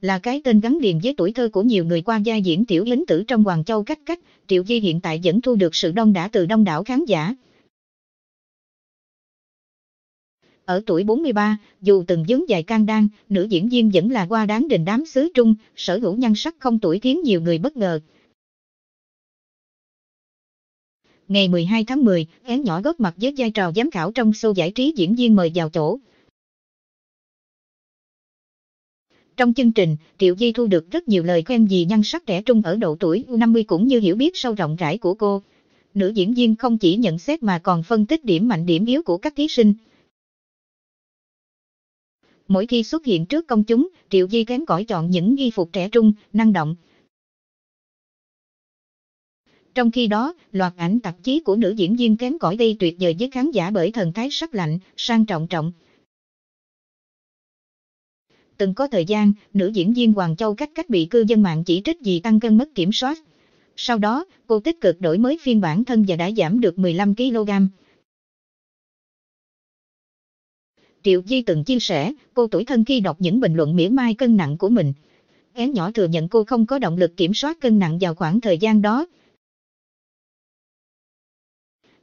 là cái tên gắn liền với tuổi thơ của nhiều người qua gia diễn tiểu lính tử trong Hoàng Châu cách cách, Triệu Di hiện tại vẫn thu được sự đông đả từ đông đảo khán giả. Ở tuổi 43, dù từng dướng dài can đan, nữ diễn viên vẫn là qua đáng đình đám xứ trung, sở hữu nhan sắc không tuổi khiến nhiều người bất ngờ. Ngày 12 tháng 10, én nhỏ góp mặt với vai trò giám khảo trong show giải trí diễn viên mời vào chỗ, Trong chương trình, Triệu Di thu được rất nhiều lời khen vì nhan sắc trẻ trung ở độ tuổi 50 cũng như hiểu biết sâu rộng rãi của cô. Nữ diễn viên không chỉ nhận xét mà còn phân tích điểm mạnh điểm yếu của các thí sinh. Mỗi khi xuất hiện trước công chúng, Triệu Di kém cỏi chọn những y phục trẻ trung, năng động. Trong khi đó, loạt ảnh tạp chí của nữ diễn viên kém cỏi đây tuyệt vời với khán giả bởi thần thái sắc lạnh, sang trọng trọng từng có thời gian, nữ diễn viên Hoàng Châu cách cách bị cư dân mạng chỉ trích vì tăng cân mất kiểm soát. Sau đó, cô tích cực đổi mới phiên bản thân và đã giảm được 15kg. Triệu Di từng chia sẻ, cô tuổi thân khi đọc những bình luận mỉa mai cân nặng của mình. Én nhỏ thừa nhận cô không có động lực kiểm soát cân nặng vào khoảng thời gian đó,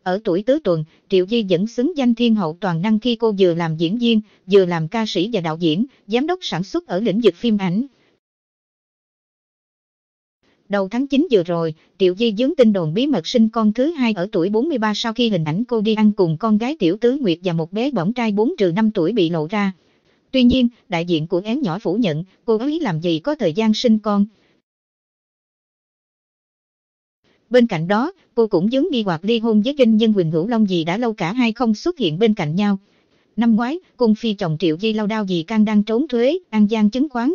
ở tuổi tứ tuần, Triệu Di vẫn xứng danh thiên hậu toàn năng khi cô vừa làm diễn viên, vừa làm ca sĩ và đạo diễn, giám đốc sản xuất ở lĩnh vực phim ảnh. Đầu tháng 9 vừa rồi, Triệu Di dướng tin đồn bí mật sinh con thứ hai ở tuổi 43 sau khi hình ảnh cô đi ăn cùng con gái Tiểu Tứ Nguyệt và một bé bỏng trai 4-5 tuổi bị lộ ra. Tuy nhiên, đại diện của én nhỏ phủ nhận, cô ấy làm gì có thời gian sinh con. Bên cạnh đó, cô cũng dướng nghi hoặc ly hôn với doanh nhân Quỳnh Hữu Long gì đã lâu cả hai không xuất hiện bên cạnh nhau. Năm ngoái, cung phi chồng Triệu Di lao đao vì can đang trốn thuế, An Giang chứng khoán,